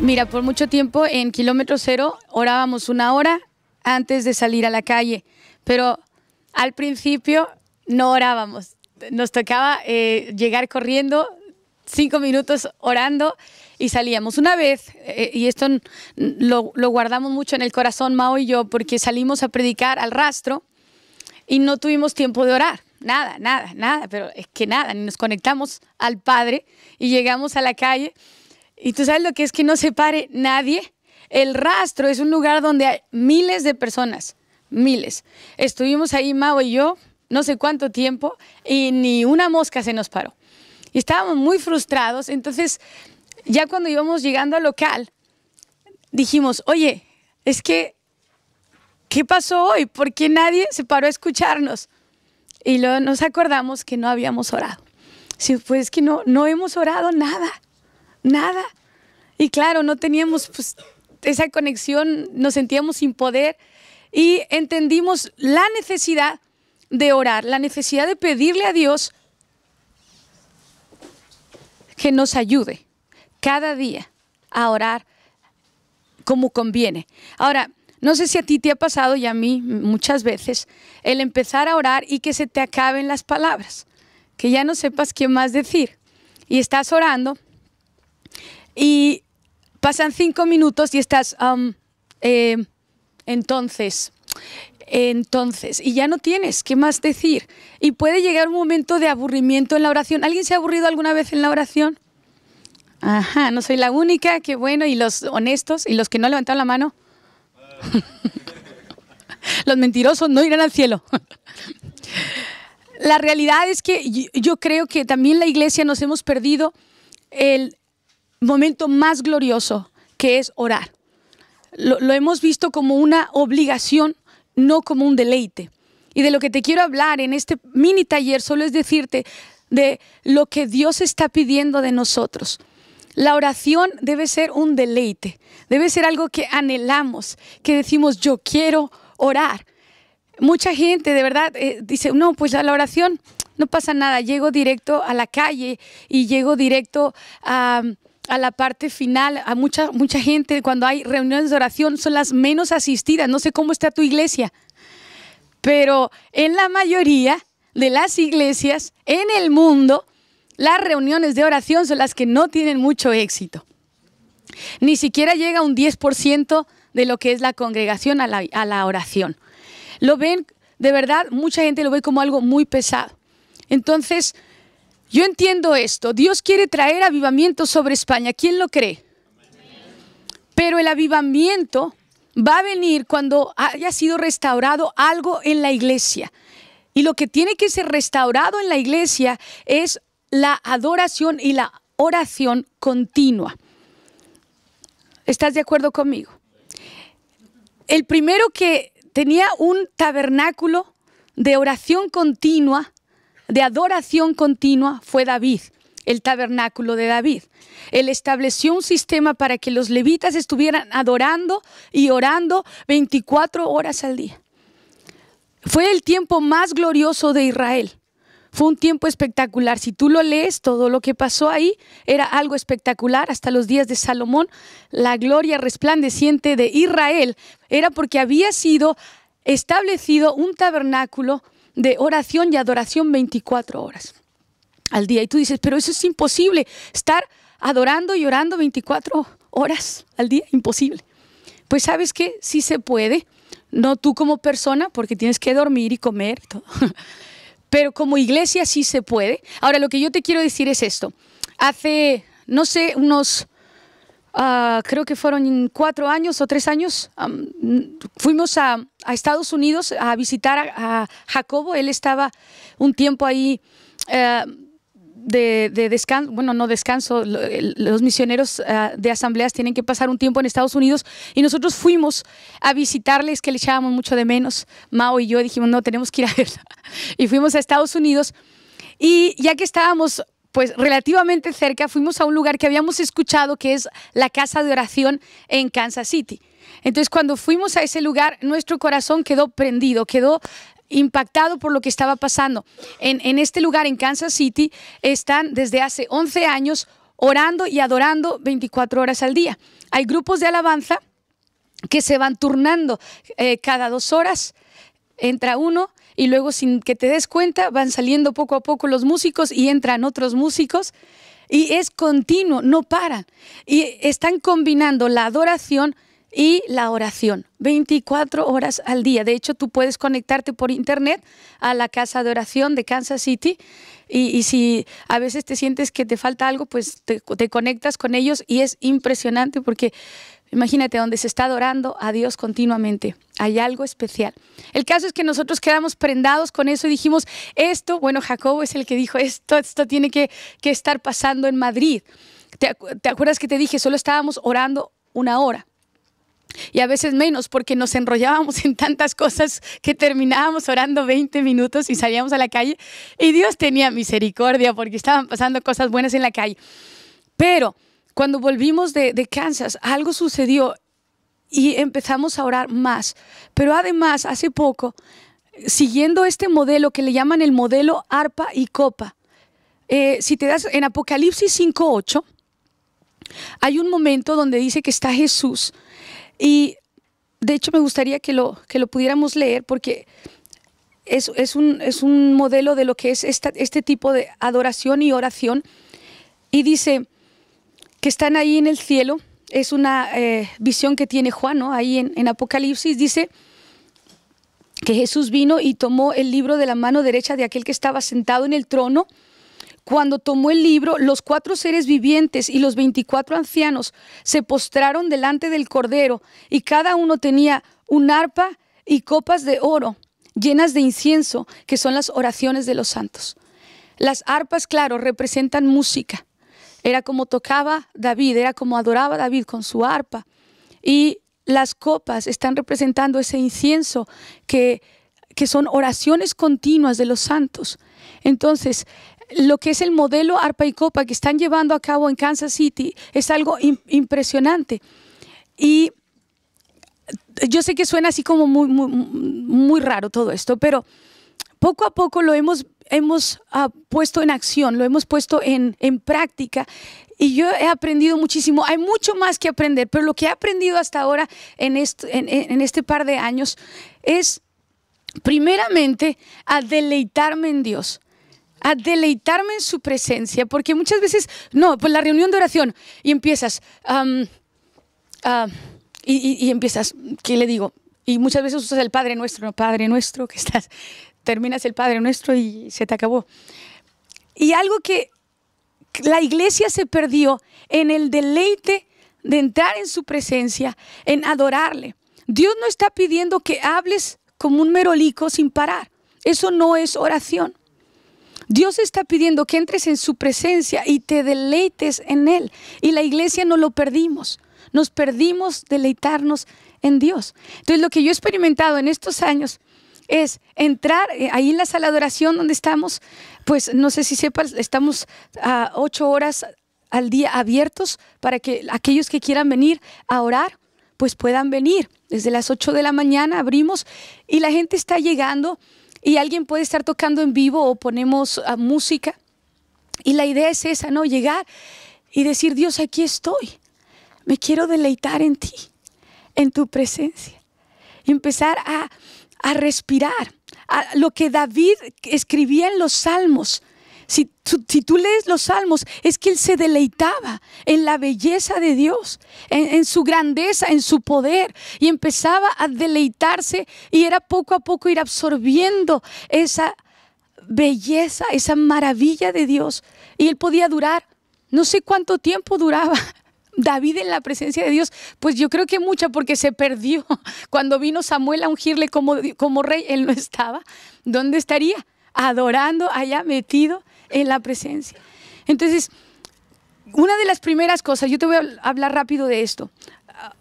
Mira, por mucho tiempo en kilómetro cero orábamos una hora antes de salir a la calle, pero al principio no orábamos. Nos tocaba eh, llegar corriendo, cinco minutos orando y salíamos. Una vez, eh, y esto lo, guardamos mucho en el corazón, Mao y yo, porque salimos a predicar al rastro y no tuvimos tiempo de orar. Nada, nada, nada, pero es que nada, nos conectamos al Padre y llegamos a la calle y tú sabes lo que es que no se pare nadie. El rastro es un lugar donde hay miles de personas, miles. Estuvimos ahí, Mao y yo, no sé cuánto tiempo, y ni una mosca se nos paró. Y estábamos muy frustrados, entonces ya cuando íbamos llegando al local, dijimos, oye, es que, ¿qué pasó hoy? ¿Por qué nadie se paró a escucharnos? Y luego nos acordamos que no habíamos orado. Sí, pues es que no, no hemos orado nada, nada. Y claro, no teníamos pues, esa conexión, nos sentíamos sin poder y entendimos la necesidad de orar, la necesidad de pedirle a Dios que nos ayude cada día a orar como conviene. Ahora, no sé si a ti te ha pasado y a mí muchas veces el empezar a orar y que se te acaben las palabras, que ya no sepas qué más decir. Y estás orando Pasan cinco minutos y estás... Um, eh, entonces, entonces, y ya no tienes qué más decir. Y puede llegar un momento de aburrimiento en la oración. ¿Alguien se ha aburrido alguna vez en la oración? Ajá, no soy la única, qué bueno. ¿Y los honestos? ¿Y los que no han la mano? los mentirosos no irán al cielo. la realidad es que yo creo que también la iglesia nos hemos perdido el momento más glorioso que es orar. Lo, hemos visto como una obligación, no como un deleite. Y de lo que te quiero hablar en este mini taller solo es decirte de lo que Dios está pidiendo de nosotros. La oración debe ser un deleite, debe ser algo que anhelamos, que decimos yo quiero orar. Mucha gente de verdad eh, dice, no, pues a la oración no pasa nada, llego directo a la calle y llego directo a a la parte final, a mucha, mucha gente cuando hay reuniones de oración son las menos asistidas. No sé cómo está tu iglesia, pero en la mayoría de las iglesias en el mundo, las reuniones de oración son las que no tienen mucho éxito. Ni siquiera llega un 10% de lo que es la congregación a la, a la oración. Lo ven, de verdad, mucha gente lo ve como algo muy pesado. Entonces, yo entiendo esto. Dios quiere traer avivamiento sobre España. ¿Quién lo cree? Pero el avivamiento va a venir cuando haya sido restaurado algo en la iglesia. Y lo que tiene que ser restaurado en la iglesia es la adoración y la oración continua. ¿Estás de acuerdo conmigo? El primero que tenía un tabernáculo de oración continua de adoración continua fue David, el tabernáculo de David. Él estableció un sistema para que los levitas estuvieran adorando y orando 24 horas al día. Fue el tiempo más glorioso de Israel. Fue un tiempo espectacular. Si tú lo lees, todo lo que pasó ahí era algo espectacular. Hasta los días de Salomón, la gloria resplandeciente de Israel era porque había sido establecido un tabernáculo de oración y adoración 24 horas al día. Y tú dices, pero eso es imposible, estar adorando y orando 24 horas al día, imposible. Pues sabes que sí se puede, no tú como persona, porque tienes que dormir y comer todo, pero como iglesia sí se puede. Ahora, lo que yo te quiero decir es esto. Hace, no sé, unos Ah, creo que fueron cuatro años o tres años, fuimos a, Estados Unidos a visitar a, Jacobo. Él estaba un tiempo ahí eh, de, descanso, bueno, no descanso, los misioneros eh, de asambleas tienen que pasar un tiempo en Estados Unidos y nosotros fuimos a visitarles, que le echábamos mucho de menos. Mao y yo dijimos, no, tenemos que ir a verla. y fuimos a Estados Unidos y ya que estábamos pues relativamente cerca, fuimos a un lugar que habíamos escuchado que es la casa de oración en Kansas City. Entonces cuando fuimos a ese lugar, nuestro corazón quedó prendido, quedó impactado por lo que estaba pasando. En, este lugar, en Kansas City, están desde hace 11 años orando y adorando 24 horas al día. Hay grupos de alabanza que se van turnando eh, cada dos horas. Entra uno, y luego sin que te des cuenta van saliendo poco a poco los músicos y entran otros músicos y es continuo, no paran. Y están combinando la adoración y la oración, 24 horas al día. De hecho, tú puedes conectarte por internet a la casa de oración de Kansas City y, si a veces te sientes que te falta algo, pues te, conectas con ellos y es impresionante porque Imagínate, donde se está adorando a Dios continuamente. Hay algo especial. El caso es que nosotros quedamos prendados con eso y dijimos, esto, bueno, Jacobo es el que dijo, esto, esto tiene que, estar pasando en Madrid. ¿Te, ¿Te acuerdas que te dije, solo estábamos orando una hora? y a veces menos porque nos enrollábamos en tantas cosas que terminábamos orando 20 minutos y salíamos a la calle y Dios tenía misericordia porque estaban pasando cosas buenas en la calle. Pero cuando volvimos de, Kansas, algo sucedió y empezamos a orar más. Pero además, hace poco, siguiendo este modelo que le llaman el modelo arpa y copa, eh, si te das en Apocalipsis 5.8, hay un momento donde dice que está Jesús y de hecho me gustaría que lo, que lo pudiéramos leer porque es, es, un, es un modelo de lo que es este tipo de adoración y oración. Y dice, que están ahí en el cielo. Es una eh, visión que tiene Juan, ¿no? Ahí en, en Apocalipsis dice que Jesús vino y tomó el libro de la mano derecha de aquel que estaba sentado en el trono. Cuando tomó el libro, los cuatro seres vivientes y los veinticuatro ancianos se postraron delante del Cordero y cada uno tenía un arpa y copas de oro llenas de incienso, que son las oraciones de los santos. Las arpas, claro, representan música. Era como tocaba David, era como adoraba David con su arpa. Y las copas están representando ese incienso que, son oraciones continuas de los santos. Entonces, lo que es el modelo arpa y copa que están llevando a cabo en Kansas City es algo impresionante. Y yo sé que suena así como muy, muy, muy raro todo esto, pero poco a poco lo hemos hemos ah, puesto en acción, lo hemos puesto en, en práctica y yo he aprendido muchísimo. Hay mucho más que aprender, pero lo que he aprendido hasta ahora en, este, en, par de años es, primeramente, a deleitarme en Dios a deleitarme en su presencia, porque muchas veces, no, pues la reunión de oración y empiezas, ah, y, empiezas, ¿qué le digo? Y muchas veces usas el Padre nuestro, no, Padre nuestro, que estás, terminas el Padre Nuestro y se te acabó. Y algo que la iglesia se perdió en el deleite de entrar en su presencia, en adorarle. Dios no está pidiendo que hables como un merolico sin parar. Eso no es oración. Dios está pidiendo que entres en su presencia y te deleites en Él. Y la iglesia no lo perdimos. Nos perdimos deleitarnos en Dios. Entonces lo que yo he experimentado en estos años es entrar eh, ahí en la sala de oración donde estamos, pues no sé si sepas, estamos a ocho horas al día abiertos para que aquellos que quieran venir a orar, pues puedan venir. Desde las ocho de la mañana abrimos y la gente está llegando y alguien puede estar tocando en vivo o ponemos ah, música. Y la idea es esa, ¿no? Llegar y decir, Dios, aquí estoy. Me quiero deleitar en ti, en tu presencia. empezar a, a respirar, a lo que David escribía en los salmos. Si, tú lees los salmos, es que él se deleitaba en la belleza de Dios, en, su grandeza, en su poder, y empezaba a deleitarse y era poco a poco ir absorbiendo esa belleza, esa maravilla de Dios. Y él podía durar, no sé cuánto tiempo duraba David en la presencia de Dios, pues yo creo que mucha porque se perdió. Cuando vino Samuel a ungirle como, como rey, él no estaba. ¿Dónde estaría? Adorando allá metido en la presencia. Entonces, una de las primeras cosas, yo te voy a hablar rápido de esto.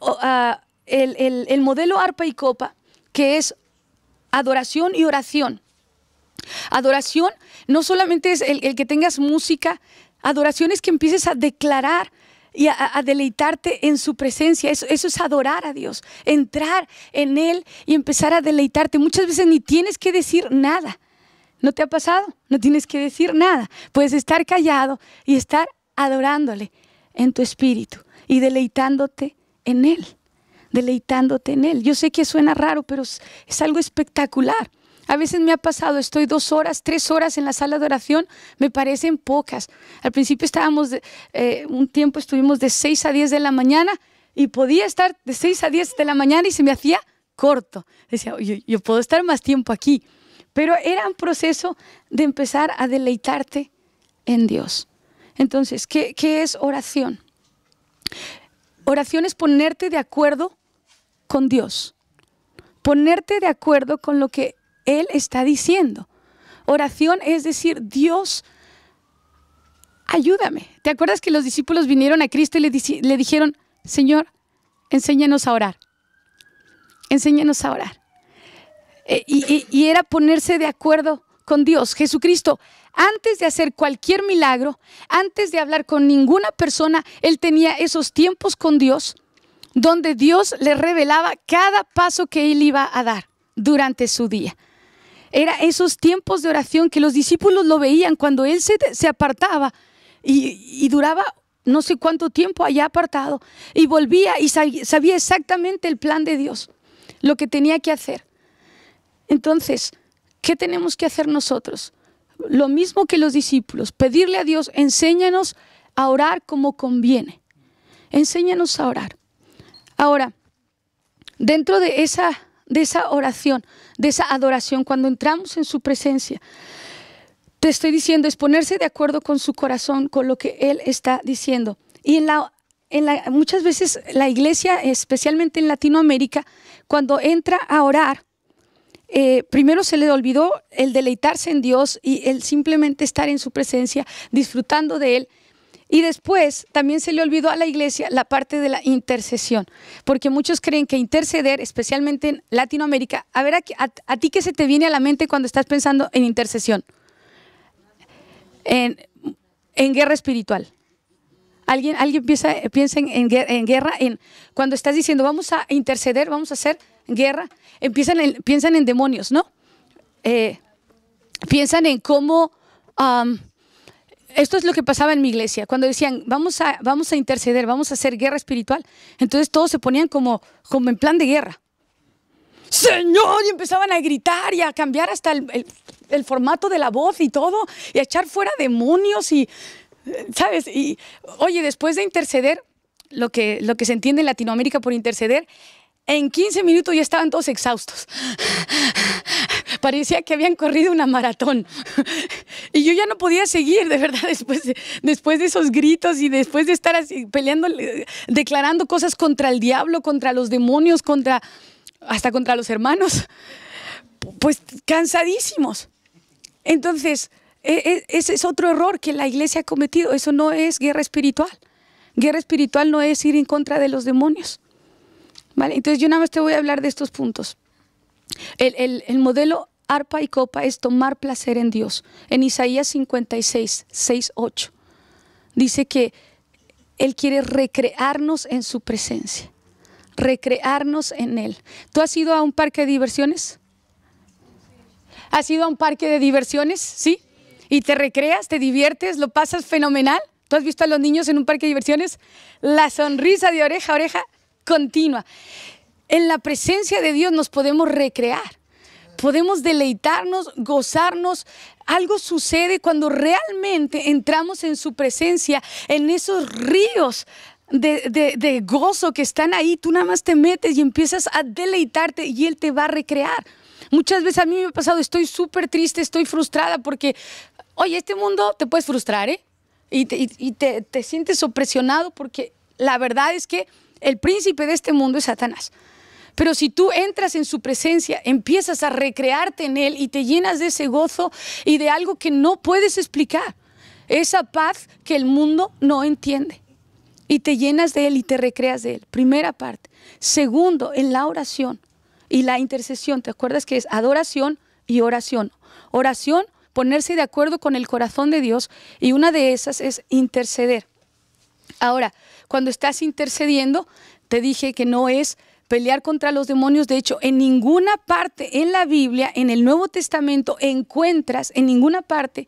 Ah, ah, el, modelo arpa y copa, que es adoración y oración. Adoración no solamente es el, que tengas música, adoración es que empieces a declarar y a, deleitarte en su presencia. Eso, es adorar a Dios, entrar en Él y empezar a deleitarte. Muchas veces ni tienes que decir nada. ¿No te ha pasado? No tienes que decir nada. Puedes estar callado y estar adorándole en tu espíritu y deleitándote en Él, deleitándote en Él. Yo sé que suena raro, pero es algo espectacular. A veces me ha pasado, estoy dos horas, tres horas en la sala de oración, me parecen pocas. Al principio estábamos, eh, un tiempo estuvimos de 6 a 10 de la mañana y podía estar de 6 a 10 de la mañana y se me hacía corto. Decía, yo, puedo estar más tiempo aquí. Pero era un proceso de empezar a deleitarte en Dios. Entonces, qué es oración? Oración es ponerte de acuerdo con Dios, ponerte de acuerdo con lo que él está diciendo. Oración es decir, Dios, ayúdame. ¿Te acuerdas que los discípulos vinieron a Cristo y le, dijeron, Señor, enséñanos a orar? Enséñanos a orar. E, y, y era ponerse de acuerdo con Dios. Jesucristo, antes de hacer cualquier milagro, antes de hablar con ninguna persona, Él tenía esos tiempos con Dios donde Dios le revelaba cada paso que Él iba a dar durante su día. Era esos tiempos de oración que los discípulos lo veían cuando él se, apartaba y, y duraba no sé cuánto tiempo allá apartado y volvía y sabía exactamente el plan de Dios, lo que tenía que hacer. Entonces, ¿qué tenemos que hacer nosotros? Lo mismo que los discípulos, pedirle a Dios, enséñanos a orar como conviene. Enséñanos a orar. Ahora, dentro de esa de esa oración, de esa adoración, cuando entramos en su presencia. Te estoy diciendo, es ponerse de acuerdo con su corazón, con lo que Él está diciendo. Y en la, en la, muchas veces la iglesia, especialmente en Latinoamérica, cuando entra a orar, eh, primero se le olvidó el deleitarse en Dios y el simplemente estar en su presencia, disfrutando de Él. Y después también se le olvidó a la iglesia la parte de la intercesión, porque muchos creen que interceder, especialmente en Latinoamérica, a ver, a, ti qué se te viene a la mente cuando estás pensando en intercesión, en, guerra espiritual. Alguien, alguien piensa, en, guerra, en cuando estás diciendo vamos a interceder, vamos a hacer guerra, empiezan piensan en demonios, ¿no? Eh, piensan en cómo esto es lo que pasaba en mi iglesia. Cuando decían, vamos a, vamos a interceder, vamos a hacer guerra espiritual, entonces todos se ponían como, como en plan de guerra. Señor, y empezaban a gritar y a cambiar hasta el, formato de la voz y todo, y a echar fuera demonios y, ¿sabes? Y, oye, después de interceder, lo que, lo que se entiende en Latinoamérica por interceder en 15 minutos ya estaban todos exhaustos. Parecía que habían corrido una maratón. Y yo ya no podía seguir, de verdad, después de, después de esos gritos y después de estar así peleando, declarando cosas contra el diablo, contra los demonios, contra hasta contra los hermanos. Pues cansadísimos. Entonces, e, e, ese es otro error que la iglesia ha cometido. Eso no es guerra espiritual. Guerra espiritual no es ir en contra de los demonios. Entonces yo nada más te voy a hablar de estos puntos. El, modelo arpa y copa es tomar placer en Dios. En Isaías 56, 6, 8 dice que Él quiere recrearnos en su presencia, recrearnos en Él. ¿Tú has ido a un parque de diversiones? ¿Has ido a un parque de diversiones? ¿Sí? ¿Y te recreas, te diviertes, lo pasas fenomenal? ¿Tú has visto a los niños en un parque de diversiones? La sonrisa de oreja a oreja continua. En la presencia de Dios nos podemos recrear, podemos deleitarnos, gozarnos. Algo sucede cuando realmente entramos en su presencia, en esos ríos de, gozo que están ahí, tú nada más te metes y empiezas a deleitarte y Él te va a recrear. Muchas veces a mí me ha pasado, estoy súper triste, estoy frustrada porque, oye, este mundo te puedes frustrar, ¿eh? Y te sientes opresionado porque la verdad es que el príncipe de este mundo es Satanás. Pero si tú entras en su presencia, empiezas a recrearte en él y te llenas de ese gozo y de algo que no puedes explicar, esa paz que el mundo no entiende. Y te llenas de él y te recreas de él. Primera parte. Segundo, en la oración y la intercesión. ¿Te acuerdas que es adoración y oración? Oración, ponerse de acuerdo con el corazón de Dios y una de esas es interceder. Ahora, cuando estás intercediendo, te dije que no es pelear contra los demonios. De hecho, en ninguna parte en la Biblia, en el Nuevo Testamento, encuentras en ninguna parte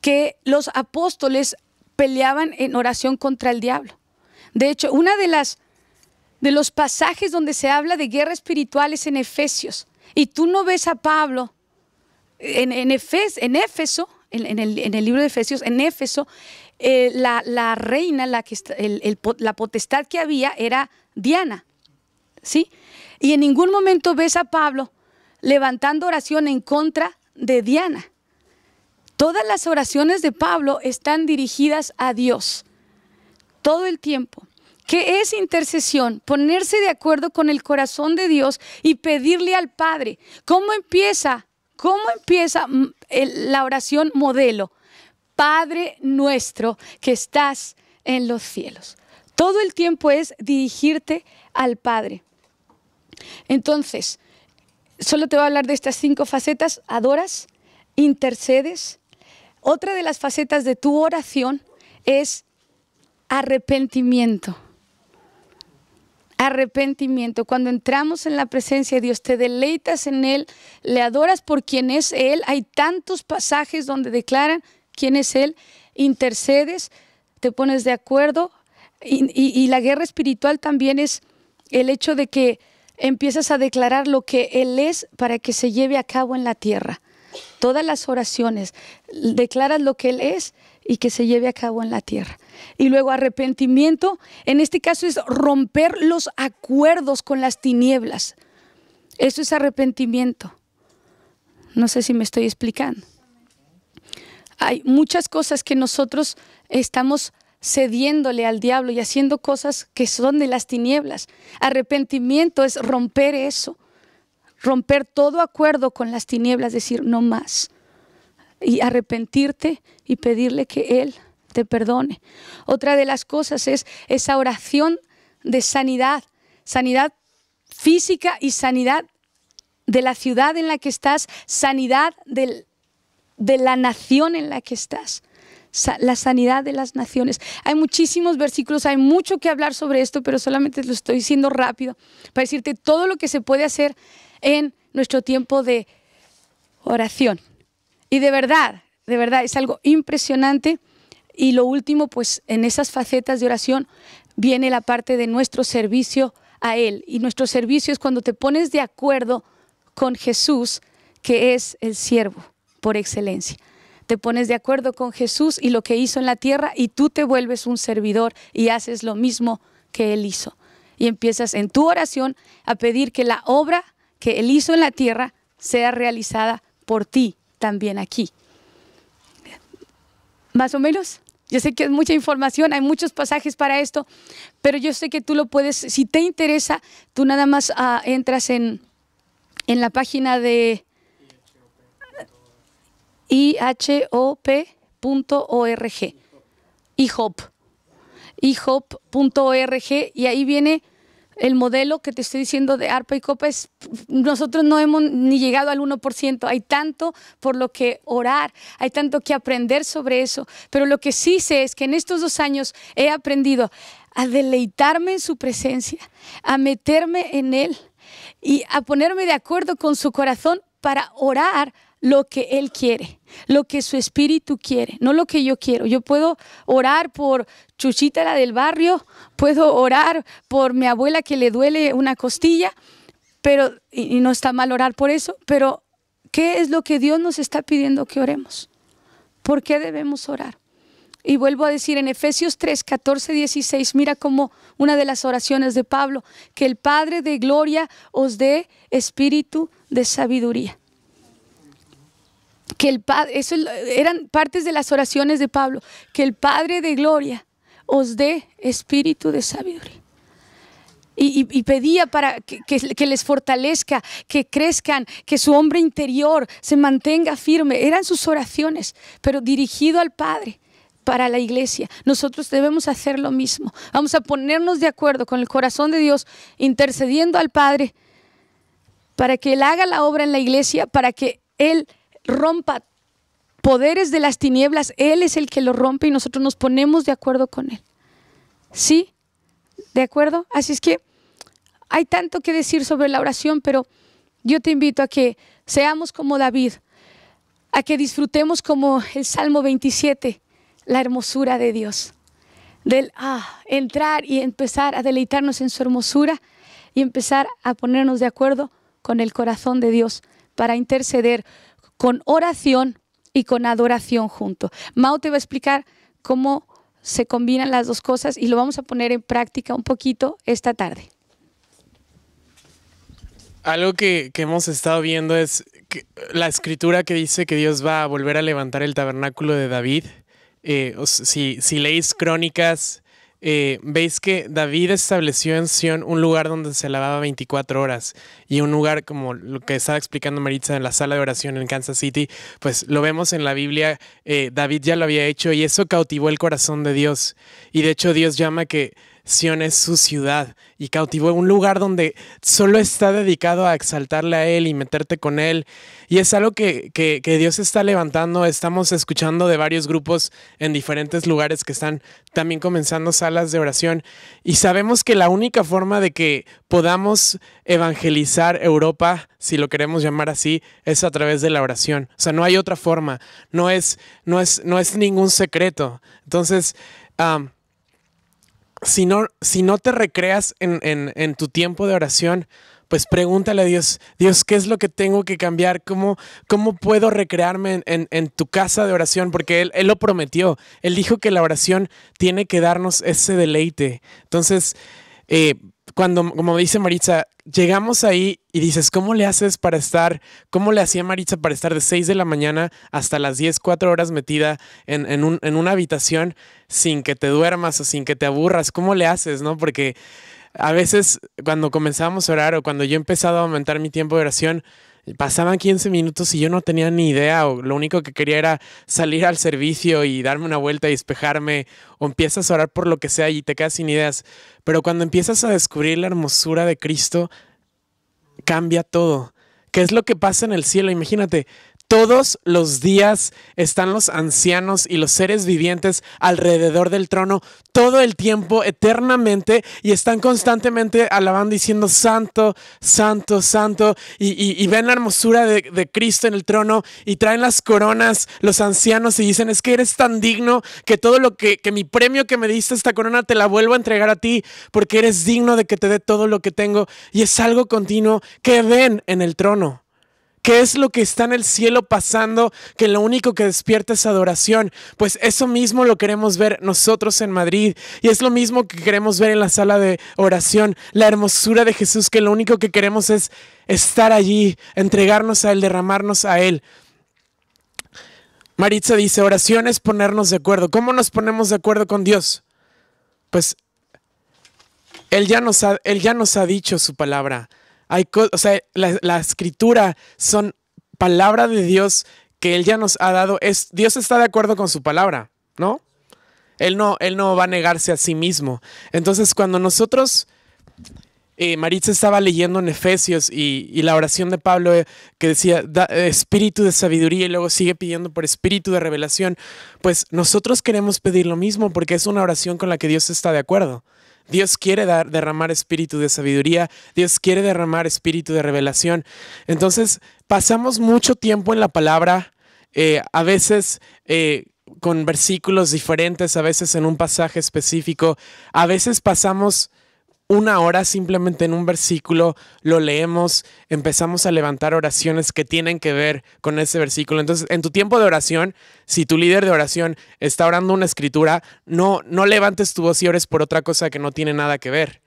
que los apóstoles peleaban en oración contra el diablo. De hecho, una de las de los pasajes donde se habla de guerra espiritual es en Efesios. Y tú no ves a Pablo en, en, Efes, en Éfeso, en, el, en el libro de Efesios, en Éfeso, eh, la, reina, la, que, la potestad que había era Diana, ¿sí? Y en ningún momento ves a Pablo levantando oración en contra de Diana. Todas las oraciones de Pablo están dirigidas a Dios, todo el tiempo. ¿Qué es intercesión? Ponerse de acuerdo con el corazón de Dios y pedirle al Padre. ¿Cómo empieza? ¿Cómo empieza mm, la oración modelo? Padre nuestro que estás en los cielos. Todo el tiempo es dirigirte al Padre. Entonces, solo te voy a hablar de estas cinco facetas. Adoras, intercedes. Otra de las facetas de tu oración es arrepentimiento. Arrepentimiento. Cuando entramos en la presencia de Dios, te deleitas en Él, le adoras por quien es Él. Hay tantos pasajes donde declaran quién es Él, intercedes, te pones de acuerdo y, la guerra espiritual también es el hecho de que empiezas a declarar lo que Él es para que se lleve a cabo en la tierra. Todas las oraciones, declaras lo que Él es y que se lleve a cabo en la tierra. Y luego arrepentimiento, en este caso es romper los acuerdos con las tinieblas. Eso es arrepentimiento. No sé si me estoy explicando hay muchas cosas que nosotros estamos cediéndole al diablo y haciendo cosas que son de las tinieblas. Arrepentimiento es romper eso, romper todo acuerdo con las tinieblas, decir no más, y arrepentirte y pedirle que Él te perdone. Otra de las cosas es esa oración de sanidad, sanidad física y sanidad de la ciudad en la que estás, sanidad del de la nación en la que estás la sanidad de las naciones. Hay muchísimos versículos, hay mucho que hablar sobre esto, pero solamente lo estoy diciendo rápido para decirte todo lo que se puede hacer en nuestro tiempo de oración. Y de verdad, de verdad, es algo impresionante. Y lo último, pues en esas facetas de oración viene la parte de nuestro servicio a Él. Y nuestro servicio es cuando te pones de acuerdo con Jesús, que es el siervo por excelencia. Te pones de acuerdo con Jesús y lo que hizo en la tierra y tú te vuelves un servidor y haces lo mismo que Él hizo. Y empiezas en tu oración a pedir que la obra que Él hizo en la tierra sea realizada por ti también aquí. ¿Más o menos? Yo sé que es mucha información, hay muchos pasajes para esto, pero yo sé que tú lo puedes, si te interesa, tú nada más ah, entras en la página de ihop.org. IHOP. IHOP.org. Y ahí viene el modelo que te estoy diciendo de ARPA y COPA. nosotros no hemos ni llegado al 1%. Hay tanto por lo que orar, hay tanto que aprender sobre eso. Pero lo que sí sé es que en estos dos años he aprendido a deleitarme en su presencia, a meterme en él y a ponerme de acuerdo con su corazón para orar lo que Él quiere, lo que su espíritu quiere, no lo que yo quiero. Yo puedo orar por Chuchita la del barrio, puedo orar por mi abuela que le duele una costilla, pero y no está mal orar por eso, pero ¿qué es lo que Dios nos está pidiendo que oremos? ¿Por qué debemos orar? Y vuelvo a decir en Efesios 3, 14, 16, mira como una de las oraciones de Pablo, que el Padre de Gloria os dé espíritu de sabiduría que el Padre, eran partes de las oraciones de Pablo, que el Padre de gloria os dé espíritu de sabiduría. Y, pedía para que, les fortalezca, que crezcan, que su hombre interior se mantenga firme. Eran sus oraciones, pero dirigido al Padre para la iglesia. Nosotros debemos hacer lo mismo. Vamos a ponernos de acuerdo con el corazón de Dios, intercediendo al Padre para que Él haga la obra en la iglesia, para que Él rompa poderes de las tinieblas, Él es el que lo rompe y nosotros nos ponemos de acuerdo con Él. ¿Sí? ¿De acuerdo? Así es que hay tanto que decir sobre la oración, pero yo te invito a que seamos como David, a que disfrutemos como el Salmo 27, la hermosura de Dios. Del ah, entrar y empezar a deleitarnos en su hermosura y empezar a ponernos de acuerdo con el corazón de Dios para interceder con oración y con adoración junto. Mau te va a explicar cómo se combinan las dos cosas y lo vamos a poner en práctica un poquito esta tarde. Algo que, hemos estado viendo es que la escritura que dice que Dios va a volver a levantar el tabernáculo de David. Eh, si, si leéis crónicas, eh, veis que David estableció en Sion un lugar donde se lavaba 24 horas y un lugar como lo que estaba explicando Maritza en la sala de oración en Kansas City, pues lo vemos en la Biblia, eh, David ya lo había hecho y eso cautivó el corazón de Dios. Y de hecho Dios llama que Sion es su ciudad y cautivó un lugar donde solo está dedicado a exaltarle a Él y meterte con Él. Y es algo que, que, Dios está levantando. Estamos escuchando de varios grupos en diferentes lugares que están también comenzando salas de oración. Y sabemos que la única forma de que podamos evangelizar Europa, si lo queremos llamar así, es a través de la oración. O sea, no hay otra forma. No es, no es, no es ningún secreto. Entonces, si no, te recreas en, tu tiempo de oración, pues pregúntale a Dios, Dios, ¿qué es lo que tengo que cambiar? ¿Cómo, cómo puedo recrearme en, tu casa de oración? Porque él, él, lo prometió, Él dijo que la oración tiene que darnos ese deleite. Entonces, eh, cuando, como dice Maritza, llegamos ahí y dices, ¿cómo le haces para estar, cómo le hacía Maritza para estar de 6 de la mañana hasta las 10, 4 horas metida en, una habitación sin que te duermas o sin que te aburras? ¿Cómo le haces, no? Porque a veces cuando comenzamos a orar o cuando yo he empezado a aumentar mi tiempo de oración, pasaban 15 minutos y yo no tenía ni idea, o lo único que quería era salir al servicio y darme una vuelta y despejarme, o empiezas a orar por lo que sea y te quedas sin ideas. Pero cuando empiezas a descubrir la hermosura de Cristo, cambia todo. ¿Qué es lo que pasa en el cielo? Imagínate, todos los días están los ancianos y los seres vivientes alrededor del trono, todo el tiempo, eternamente, y están constantemente alabando diciendo, Santo, Santo, Santo, y, ven la hermosura de, de Cristo en el trono y traen las coronas los ancianos y dicen, es que eres tan digno que todo lo que, que mi premio que me diste esta corona te la vuelvo a entregar a ti, porque eres digno de que te dé todo lo que tengo, y es algo continuo que ven en el trono. ¿Qué es lo que está en el cielo pasando que lo único que despierta es adoración? Pues eso mismo lo queremos ver nosotros en Madrid y es lo mismo que queremos ver en la sala de oración, la hermosura de Jesús que lo único que queremos es estar allí, entregarnos a Él, derramarnos a Él. Maritza dice, oración es ponernos de acuerdo. ¿Cómo nos ponemos de acuerdo con Dios? Pues Él ya nos ha, ya nos ha dicho su palabra o sea, la, escritura son palabra de Dios que Él ya nos ha dado. Es, Dios está de acuerdo con su palabra, ¿no? Él no, él no va a negarse a sí mismo. Entonces, cuando nosotros, eh, Maritza estaba leyendo en Efesios y, la oración de Pablo eh, que decía eh, espíritu de sabiduría y luego sigue pidiendo por espíritu de revelación, pues nosotros queremos pedir lo mismo porque es una oración con la que Dios está de acuerdo. Dios quiere derramar espíritu de sabiduría, Dios quiere derramar espíritu de revelación. Entonces, pasamos mucho tiempo en la palabra, eh, a veces eh, con versículos diferentes, a veces en un pasaje específico, a veces pasamos una hora simplemente en un versículo, lo leemos, empezamos a levantar oraciones que tienen que ver con ese versículo. Entonces, en tu tiempo de oración, si tu líder de oración está orando una escritura, no, no levantes tu voz y ores por otra cosa que no tiene nada que ver,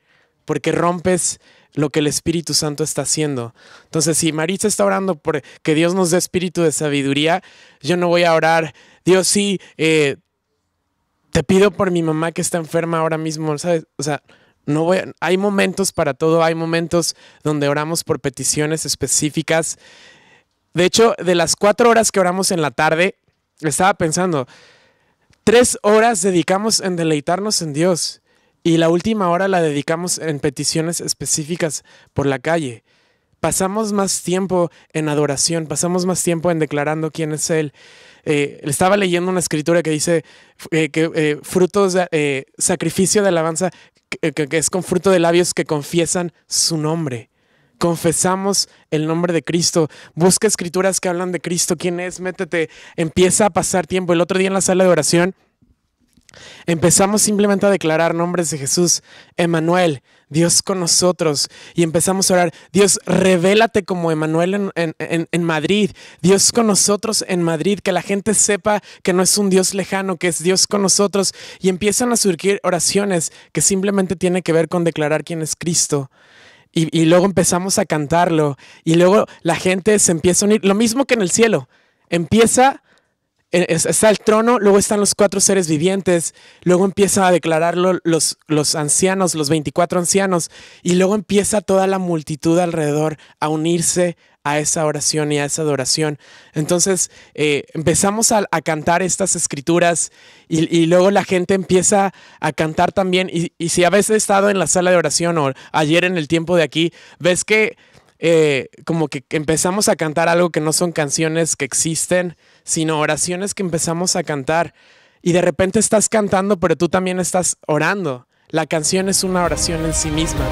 porque rompes lo que el Espíritu Santo está haciendo. Entonces, si Marisa está orando por que Dios nos dé espíritu de sabiduría, yo no voy a orar, Dios sí, eh, te pido por mi mamá que está enferma ahora mismo, ¿sabes? O sea, no hay momentos para todo, hay momentos donde oramos por peticiones específicas. De hecho, de las cuatro horas que oramos en la tarde, estaba pensando, tres horas dedicamos en deleitarnos en Dios y la última hora la dedicamos en peticiones específicas por la calle. Pasamos más tiempo en adoración, pasamos más tiempo en declarando quién es Él. Eh, estaba leyendo una escritura que dice eh, que eh, frutos, de, sacrificio de alabanza, que, es con fruto de labios que confiesan su nombre. Confesamos el nombre de Cristo. Busca escrituras que hablan de Cristo, quién es, métete, empieza a pasar tiempo. El otro día en la sala de oración empezamos simplemente a declarar nombres de Jesús, Emanuel, Dios con nosotros. Y empezamos a orar, Dios, revélate como Emanuel en, Madrid, Dios con nosotros en Madrid, que la gente sepa que no es un Dios lejano, que es Dios con nosotros. Y empiezan a surgir oraciones que simplemente tienen que ver con declarar quién es Cristo. Y, y luego empezamos a cantarlo y luego la gente se empieza a unir. Lo mismo que en el cielo, empieza eh, está el trono, luego están los cuatro seres vivientes, luego empieza a declararlo los, ancianos, los 24 ancianos, y luego empieza toda la multitud alrededor a unirse a esa oración y a esa adoración. Entonces eh, empezamos a, cantar estas escrituras y, luego la gente empieza a cantar también. Y, si habéis estado en la sala de oración o ayer en el tiempo de aquí, ves que eh, como que empezamos a cantar algo que no son canciones que existen sino oraciones que empezamos a cantar y de repente estás cantando, pero tú también estás orando. La canción es una oración en sí misma.